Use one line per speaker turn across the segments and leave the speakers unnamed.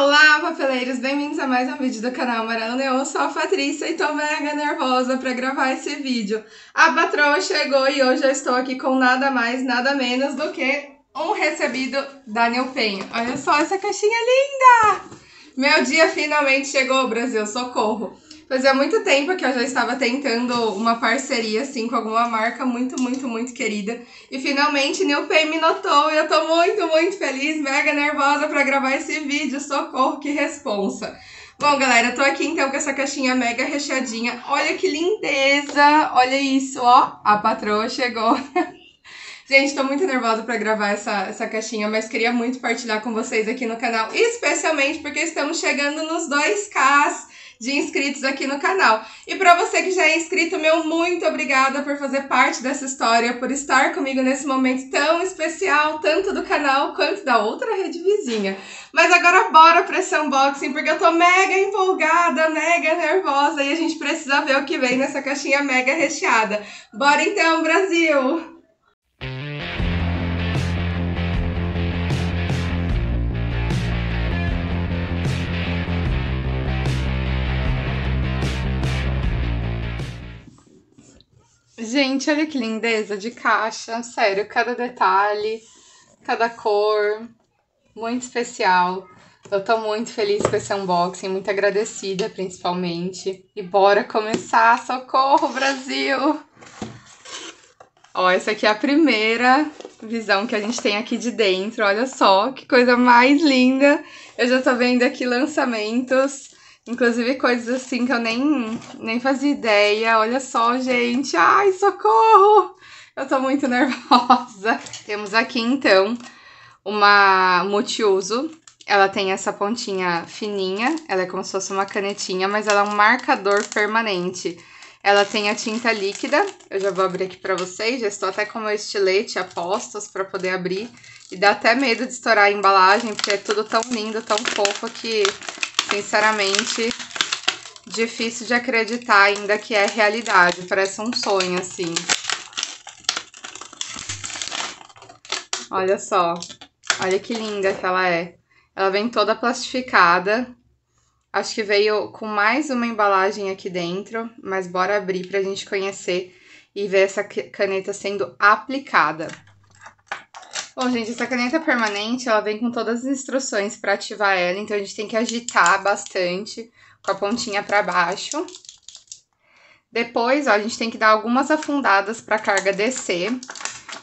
Olá, papeleiros! Bem-vindos a mais um vídeo do canal Amarelo Eu Sou a Patrícia e tô mega nervosa pra gravar esse vídeo. A patroa chegou e hoje eu estou aqui com nada mais, nada menos do que um recebido da Penha. Penho. Olha só essa caixinha linda! Meu dia finalmente chegou, Brasil, socorro! Fazia muito tempo que eu já estava tentando uma parceria, assim, com alguma marca muito, muito, muito querida. E finalmente New Pay me notou e eu tô muito, muito feliz, mega nervosa para gravar esse vídeo. Socorro, que responsa! Bom, galera, eu tô aqui então com essa caixinha mega recheadinha. Olha que lindeza! Olha isso, ó! A patroa chegou. Gente, estou muito nervosa para gravar essa, essa caixinha, mas queria muito partilhar com vocês aqui no canal, especialmente porque estamos chegando nos 2Ks de inscritos aqui no canal. E para você que já é inscrito, meu muito obrigada por fazer parte dessa história, por estar comigo nesse momento tão especial, tanto do canal quanto da outra rede vizinha. Mas agora bora para esse unboxing, porque eu tô mega empolgada, mega nervosa e a gente precisa ver o que vem nessa caixinha mega recheada. Bora então, Brasil! Gente, olha que lindeza de caixa, sério, cada detalhe, cada cor, muito especial. Eu tô muito feliz com esse unboxing, muito agradecida principalmente. E bora começar, socorro Brasil! Ó, essa aqui é a primeira visão que a gente tem aqui de dentro, olha só, que coisa mais linda. Eu já tô vendo aqui lançamentos Inclusive coisas assim que eu nem, nem fazia ideia. Olha só, gente. Ai, socorro! Eu tô muito nervosa. Temos aqui, então, uma multiuso. Ela tem essa pontinha fininha. Ela é como se fosse uma canetinha, mas ela é um marcador permanente. Ela tem a tinta líquida. Eu já vou abrir aqui pra vocês. Já estou até com meu estilete apostos pra poder abrir. E dá até medo de estourar a embalagem, porque é tudo tão lindo, tão fofo que sinceramente, difícil de acreditar ainda que é realidade. Parece um sonho, assim. Olha só. Olha que linda que ela é. Ela vem toda plastificada. Acho que veio com mais uma embalagem aqui dentro, mas bora abrir para a gente conhecer e ver essa caneta sendo aplicada. Bom, gente, essa caneta permanente, ela vem com todas as instruções para ativar ela, então a gente tem que agitar bastante com a pontinha para baixo. Depois, ó, a gente tem que dar algumas afundadas para a carga descer.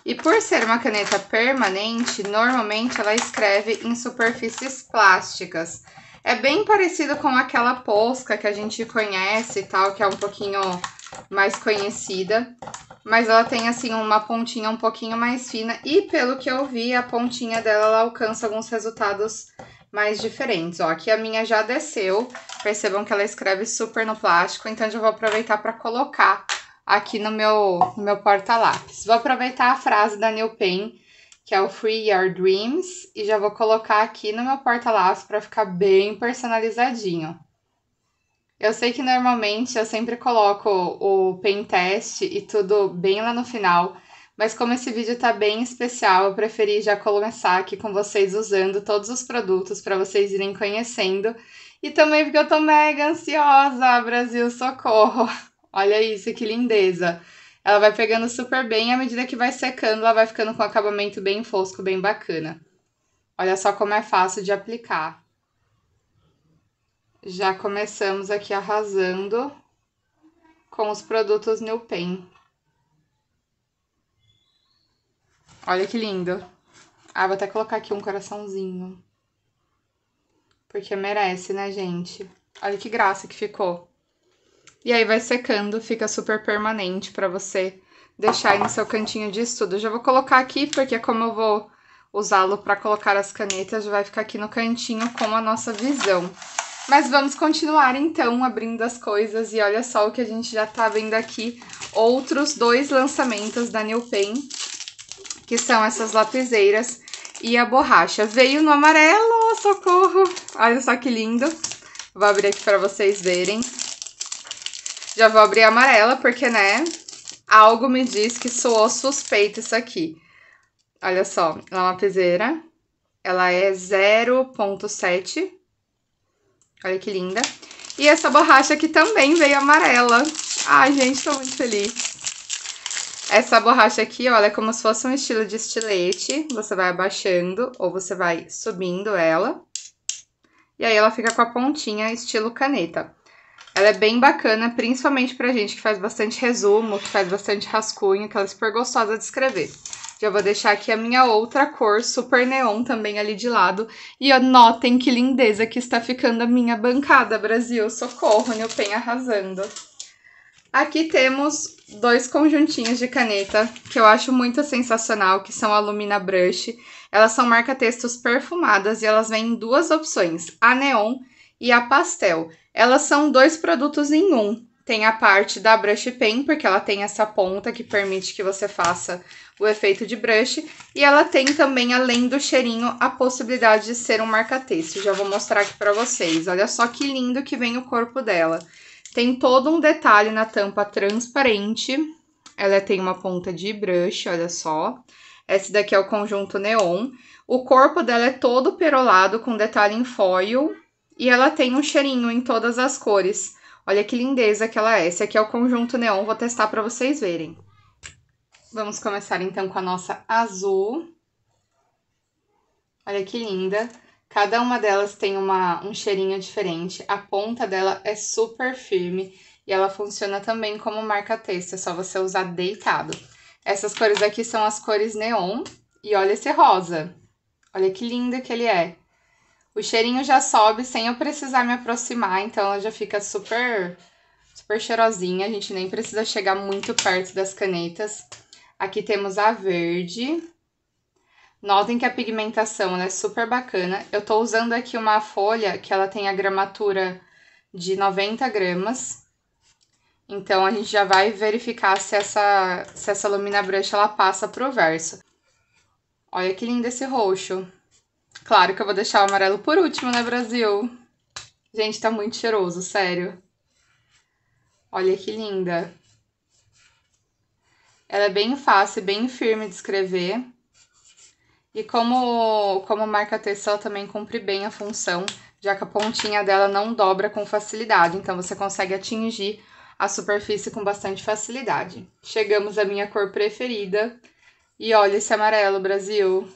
E por ser uma caneta permanente, normalmente ela escreve em superfícies plásticas. É bem parecido com aquela posca que a gente conhece e tal, que é um pouquinho mais conhecida, mas ela tem assim uma pontinha um pouquinho mais fina e pelo que eu vi, a pontinha dela ela alcança alguns resultados mais diferentes. Ó, aqui a minha já desceu, percebam que ela escreve super no plástico, então eu vou aproveitar para colocar aqui no meu, no meu porta-lápis. Vou aproveitar a frase da New Pen, que é o Free Your Dreams, e já vou colocar aqui no meu porta-lápis para ficar bem personalizadinho. Eu sei que normalmente eu sempre coloco o pen test e tudo bem lá no final, mas como esse vídeo tá bem especial, eu preferi já começar aqui com vocês usando todos os produtos para vocês irem conhecendo. E também porque eu tô mega ansiosa, Brasil, socorro! Olha isso, que lindeza! Ela vai pegando super bem, à medida que vai secando, ela vai ficando com um acabamento bem fosco, bem bacana. Olha só como é fácil de aplicar. Já começamos aqui arrasando com os produtos New Pen. Olha que lindo. Ah, vou até colocar aqui um coraçãozinho. Porque merece, né, gente? Olha que graça que ficou. E aí vai secando, fica super permanente para você deixar aí no seu cantinho de estudo. já vou colocar aqui, porque como eu vou usá-lo para colocar as canetas, vai ficar aqui no cantinho com a nossa visão. Mas vamos continuar então abrindo as coisas e olha só o que a gente já tá vendo aqui. Outros dois lançamentos da New Pen, que são essas lapiseiras e a borracha. Veio no amarelo, socorro! Olha só que lindo. Vou abrir aqui para vocês verem. Já vou abrir a amarela, porque, né, algo me diz que soou suspeito isso aqui. Olha só, a lapiseira. Ela é 0.7 Olha que linda. E essa borracha aqui também veio amarela. Ai, gente, tô muito feliz. Essa borracha aqui, olha, é como se fosse um estilo de estilete. Você vai abaixando ou você vai subindo ela. E aí ela fica com a pontinha estilo caneta. Ela é bem bacana, principalmente pra gente que faz bastante resumo, que faz bastante rascunho, que ela é super gostosa de escrever. Já vou deixar aqui a minha outra cor, super neon, também ali de lado. E notem que lindeza que está ficando a minha bancada, Brasil. Socorro, pen arrasando. Aqui temos dois conjuntinhos de caneta que eu acho muito sensacional, que são a Lumina Brush. Elas são marca-textos perfumadas e elas vêm em duas opções, a neon e a pastel. Elas são dois produtos em um. Tem a parte da brush pen, porque ela tem essa ponta que permite que você faça o efeito de brush. E ela tem também, além do cheirinho, a possibilidade de ser um marca-texto. Já vou mostrar aqui pra vocês. Olha só que lindo que vem o corpo dela. Tem todo um detalhe na tampa transparente. Ela tem uma ponta de brush, olha só. Esse daqui é o conjunto neon. O corpo dela é todo perolado, com detalhe em foil. E ela tem um cheirinho em todas as cores. Olha que lindeza que ela é. Esse aqui é o conjunto neon, vou testar para vocês verem. Vamos começar então com a nossa azul. Olha que linda. Cada uma delas tem uma, um cheirinho diferente. A ponta dela é super firme e ela funciona também como marca-texto. É só você usar deitado. Essas cores aqui são as cores neon. E olha esse rosa. Olha que lindo que ele é. O cheirinho já sobe sem eu precisar me aproximar, então ela já fica super, super cheirosinha. A gente nem precisa chegar muito perto das canetas. Aqui temos a verde. Notem que a pigmentação é super bacana. Eu estou usando aqui uma folha que ela tem a gramatura de 90 gramas. Então, a gente já vai verificar se essa, se essa lâmina brush ela passa pro verso. Olha que lindo esse roxo. Claro que eu vou deixar o amarelo por último, né, Brasil? Gente, tá muito cheiroso, sério. Olha que linda. Ela é bem fácil, bem firme de escrever. E como, como marca-texto, ela também cumpre bem a função, já que a pontinha dela não dobra com facilidade, então você consegue atingir a superfície com bastante facilidade. Chegamos à minha cor preferida. E olha esse amarelo, Brasil.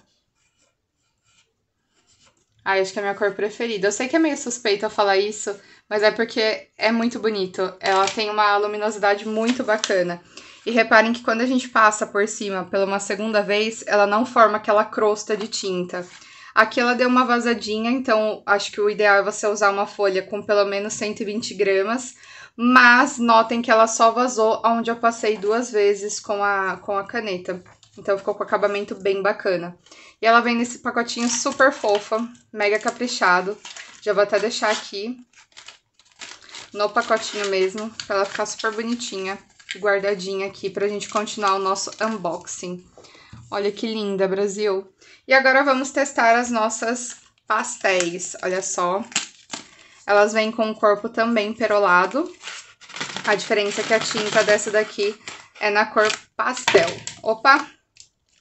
Ai, ah, acho que é a minha cor preferida. Eu sei que é meio suspeita falar isso, mas é porque é muito bonito. Ela tem uma luminosidade muito bacana. E reparem que quando a gente passa por cima pela uma segunda vez, ela não forma aquela crosta de tinta. Aqui ela deu uma vazadinha, então acho que o ideal é você usar uma folha com pelo menos 120 gramas, mas notem que ela só vazou onde eu passei duas vezes com a, com a caneta. Então ficou com acabamento bem bacana. E ela vem nesse pacotinho super fofa, mega caprichado. Já vou até deixar aqui no pacotinho mesmo, pra ela ficar super bonitinha guardadinha aqui pra gente continuar o nosso unboxing. Olha que linda, Brasil! E agora vamos testar as nossas pastéis, olha só. Elas vêm com o corpo também perolado. A diferença é que a tinta dessa daqui é na cor pastel. Opa!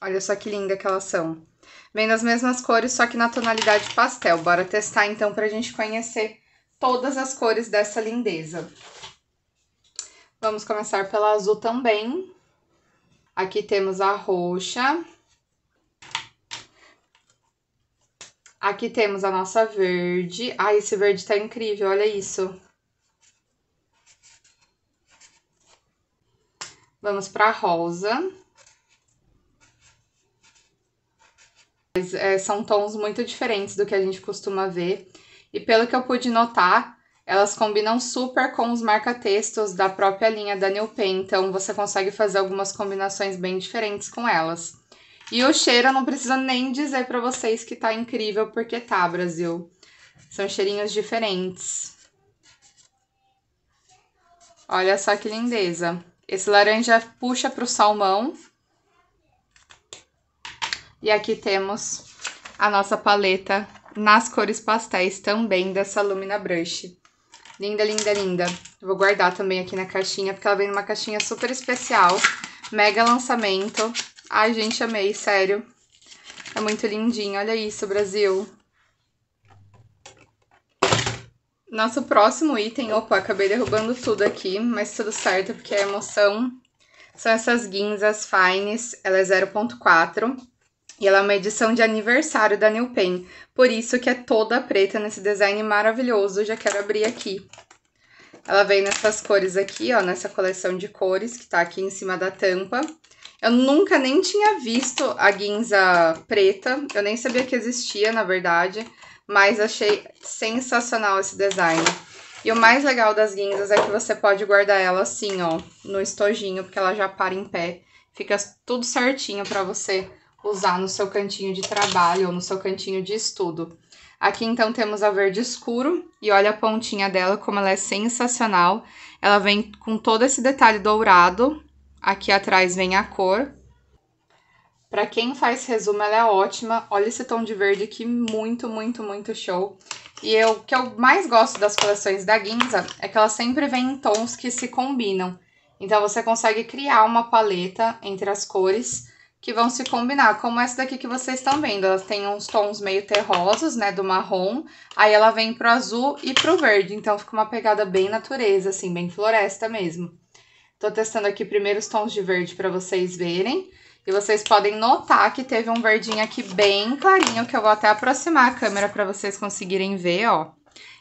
Olha só que linda que elas são. Vem nas mesmas cores, só que na tonalidade pastel. Bora testar então pra gente conhecer todas as cores dessa lindeza. Vamos começar pela azul também. Aqui temos a roxa. Aqui temos a nossa verde. Ai, ah, esse verde tá incrível, olha isso. Vamos pra rosa. É, são tons muito diferentes do que a gente costuma ver. E pelo que eu pude notar, elas combinam super com os marca-textos da própria linha da New Pen, então você consegue fazer algumas combinações bem diferentes com elas. E o cheiro eu não preciso nem dizer para vocês que tá incrível, porque tá, Brasil. São cheirinhos diferentes. Olha só que lindeza. Esse laranja puxa para o salmão. E aqui temos a nossa paleta nas cores pastéis também dessa Lumina Brush. Linda, linda, linda. vou guardar também aqui na caixinha, porque ela vem numa caixinha super especial. Mega lançamento. Ai, gente, amei, sério. É muito lindinho. Olha isso, Brasil. Nosso próximo item... Opa, acabei derrubando tudo aqui, mas tudo certo, porque a é emoção... São essas guinzas Fines. Ela é 0.4 e ela é uma edição de aniversário da New Pen, por isso que é toda preta nesse design maravilhoso. Já quero abrir aqui. Ela vem nessas cores aqui, ó, nessa coleção de cores que tá aqui em cima da tampa. Eu nunca nem tinha visto a guinza preta, eu nem sabia que existia, na verdade, mas achei sensacional esse design. E o mais legal das guinzas é que você pode guardar ela assim, ó, no estojinho, porque ela já para em pé. Fica tudo certinho para você usar no seu cantinho de trabalho ou no seu cantinho de estudo. Aqui então temos a verde escuro e olha a pontinha dela como ela é sensacional. Ela vem com todo esse detalhe dourado. Aqui atrás vem a cor. Para quem faz resumo, ela é ótima. Olha esse tom de verde aqui, muito, muito, muito show. E eu, o que eu mais gosto das coleções da Ginza é que elas sempre vêm em tons que se combinam. Então você consegue criar uma paleta entre as cores que vão se combinar, como essa daqui que vocês estão vendo. ela tem uns tons meio terrosos, né, do marrom, aí ela vem pro azul e pro verde, então fica uma pegada bem natureza, assim, bem floresta mesmo. Tô testando aqui primeiro os tons de verde para vocês verem. E vocês podem notar que teve um verdinho aqui bem clarinho, que eu vou até aproximar a câmera para vocês conseguirem ver, ó.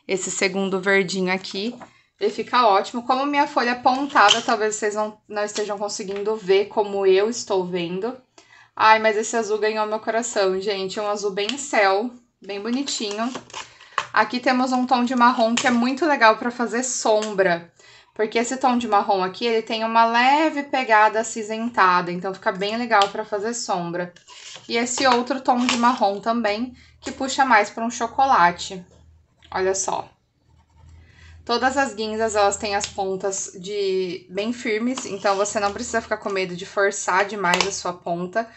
Esse segundo verdinho aqui, ele fica ótimo. Como minha folha é pontada, talvez vocês não, não estejam conseguindo ver como eu estou vendo. Ai, mas esse azul ganhou meu coração, gente. É um azul bem céu, bem bonitinho. Aqui temos um tom de marrom que é muito legal para fazer sombra. Porque esse tom de marrom aqui, ele tem uma leve pegada acinzentada, então fica bem legal para fazer sombra. E esse outro tom de marrom também, que puxa mais para um chocolate. Olha só. Todas as guinzas, elas têm as pontas de bem firmes, então você não precisa ficar com medo de forçar demais a sua ponta.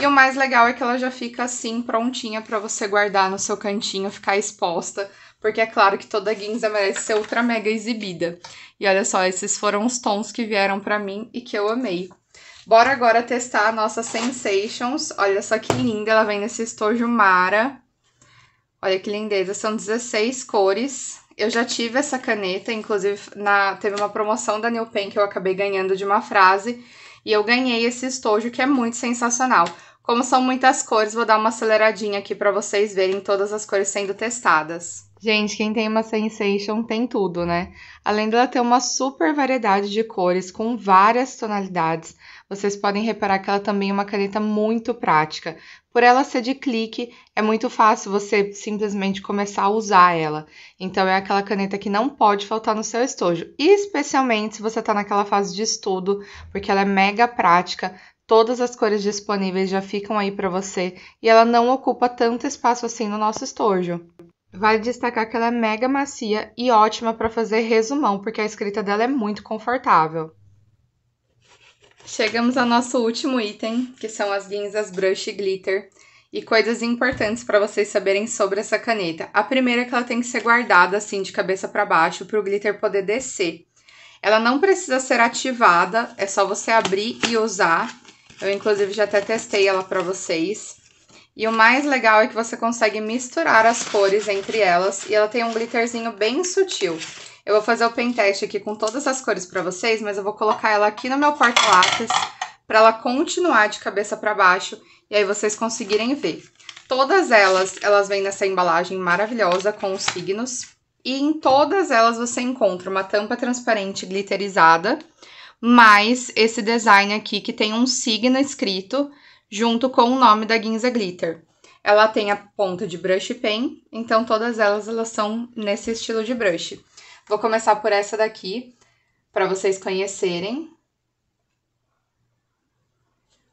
E o mais legal é que ela já fica assim, prontinha para você guardar no seu cantinho, ficar exposta, porque é claro que toda guinza merece ser ultra mega exibida. E olha só, esses foram os tons que vieram para mim e que eu amei. Bora agora testar a nossa Sensations. Olha só que linda, ela vem nesse estojo Mara. Olha que lindeza, são 16 cores. Eu já tive essa caneta, inclusive na, teve uma promoção da New Pen que eu acabei ganhando de uma frase. E eu ganhei esse estojo que é muito sensacional. Como são muitas cores, vou dar uma aceleradinha aqui para vocês verem todas as cores sendo testadas. Gente, quem tem uma Sensation tem tudo, né? Além dela ter uma super variedade de cores com várias tonalidades, vocês podem reparar que ela também é uma caneta muito prática. Por ela ser de clique, é muito fácil você simplesmente começar a usar ela. Então é aquela caneta que não pode faltar no seu estojo, especialmente se você está naquela fase de estudo, porque ela é mega prática, todas as cores disponíveis já ficam aí para você e ela não ocupa tanto espaço assim no nosso estojo. Vale destacar que ela é mega macia e ótima para fazer resumão, porque a escrita dela é muito confortável. Chegamos ao nosso último item, que são as guinzas brush e glitter. E coisas importantes para vocês saberem sobre essa caneta. A primeira é que ela tem que ser guardada assim de cabeça para baixo para o glitter poder descer. Ela não precisa ser ativada, é só você abrir e usar. Eu inclusive já até testei ela para vocês. E o mais legal é que você consegue misturar as cores entre elas e ela tem um glitterzinho bem sutil. Eu vou fazer o pentest aqui com todas as cores para vocês, mas eu vou colocar ela aqui no meu porta lápis para ela continuar de cabeça para baixo e aí vocês conseguirem ver. Todas elas, elas vêm nessa embalagem maravilhosa com os signos. E em todas elas você encontra uma tampa transparente glitterizada, mais esse design aqui que tem um signo escrito junto com o nome da Ginza Glitter. Ela tem a ponta de brush pen, então todas elas elas são nesse estilo de brush. Vou começar por essa daqui, para vocês conhecerem.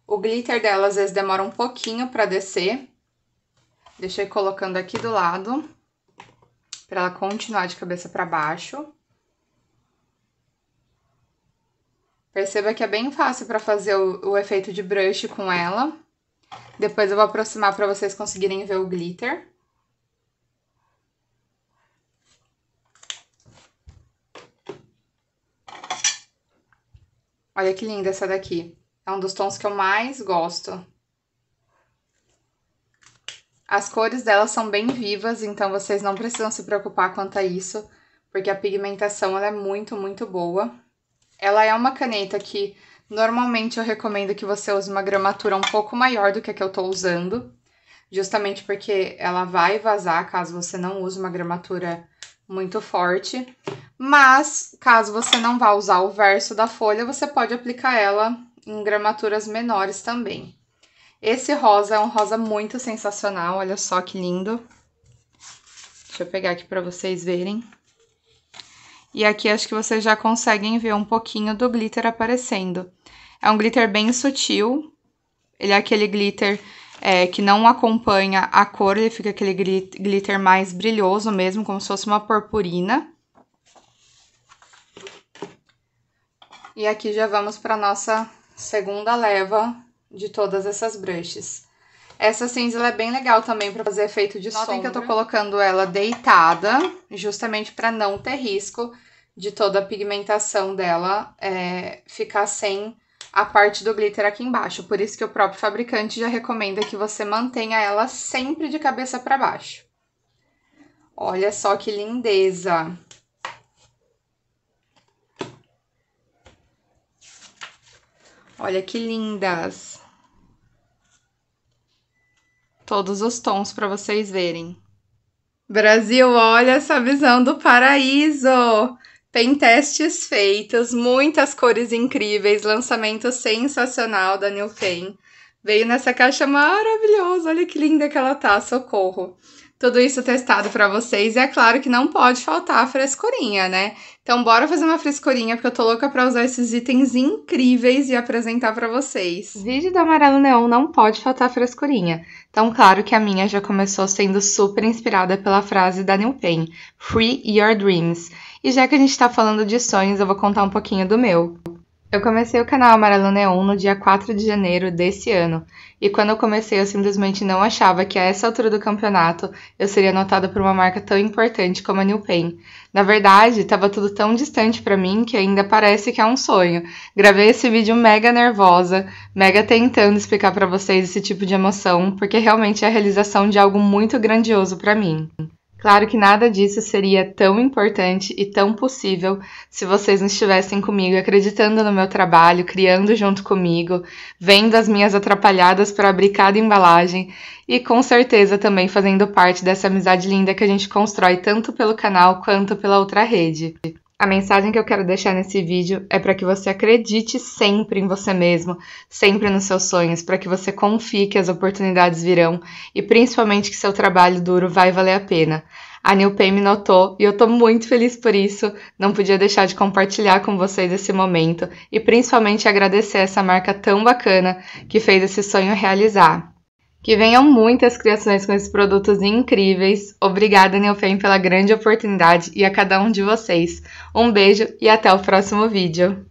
O glitter dela às vezes demora um pouquinho para descer. Deixei colocando aqui do lado, para ela continuar de cabeça para baixo. Perceba que é bem fácil para fazer o, o efeito de brush com ela. Depois eu vou aproximar para vocês conseguirem ver o glitter. Olha que linda essa daqui. É um dos tons que eu mais gosto. As cores delas são bem vivas, então vocês não precisam se preocupar quanto a isso, porque a pigmentação é muito, muito boa. Ela é uma caneta que normalmente eu recomendo que você use uma gramatura um pouco maior do que a que eu tô usando, justamente porque ela vai vazar caso você não use uma gramatura muito forte. Mas, caso você não vá usar o verso da folha, você pode aplicar ela em gramaturas menores também. Esse rosa é um rosa muito sensacional, olha só que lindo. Deixa eu pegar aqui para vocês verem. E aqui acho que vocês já conseguem ver um pouquinho do glitter aparecendo. É um glitter bem sutil, ele é aquele glitter é, que não acompanha a cor, ele fica aquele glitter mais brilhoso mesmo, como se fosse uma purpurina. E aqui já vamos para nossa segunda leva de todas essas brushes. Essa cinza é bem legal também para fazer efeito de Notem sombra. que eu tô colocando ela deitada, justamente para não ter risco de toda a pigmentação dela é, ficar sem a parte do glitter aqui embaixo, por isso que o próprio fabricante já recomenda que você mantenha ela sempre de cabeça para baixo. Olha só que lindeza! Olha que lindas! Todos os tons para vocês verem. Brasil, olha essa visão do paraíso! Pentestes feitos, muitas cores incríveis, lançamento sensacional da New Pen. Veio nessa caixa maravilhosa, olha que linda que ela tá, socorro. Tudo isso testado para vocês e é claro que não pode faltar a frescurinha, né? Então bora fazer uma frescurinha porque eu tô louca para usar esses itens incríveis e apresentar para vocês. Vídeo do Amarelo Neon não pode faltar a frescurinha. Então claro que a minha já começou sendo super inspirada pela frase da New Pen, Free Your Dreams. E já que a gente está falando de sonhos, eu vou contar um pouquinho do meu. Eu comecei o canal Amarelo Neon no dia 4 de janeiro desse ano, e quando eu comecei eu simplesmente não achava que a essa altura do campeonato eu seria notada por uma marca tão importante como a New Pen. Na verdade, estava tudo tão distante para mim que ainda parece que é um sonho. Gravei esse vídeo mega nervosa, mega tentando explicar para vocês esse tipo de emoção, porque realmente é a realização de algo muito grandioso para mim. Claro que nada disso seria tão importante e tão possível se vocês não estivessem comigo acreditando no meu trabalho, criando junto comigo, vendo as minhas atrapalhadas para abrir cada embalagem e com certeza também fazendo parte dessa amizade linda que a gente constrói tanto pelo canal quanto pela outra rede. A mensagem que eu quero deixar nesse vídeo é para que você acredite sempre em você mesmo, sempre nos seus sonhos, para que você confie que as oportunidades virão e principalmente que seu trabalho duro vai valer a pena. A New Pay me notou e eu estou muito feliz por isso. Não podia deixar de compartilhar com vocês esse momento e principalmente agradecer essa marca tão bacana que fez esse sonho realizar. Que venham muitas criações com esses produtos incríveis. Obrigada, Neofem, pela grande oportunidade e a cada um de vocês. Um beijo e até o próximo vídeo.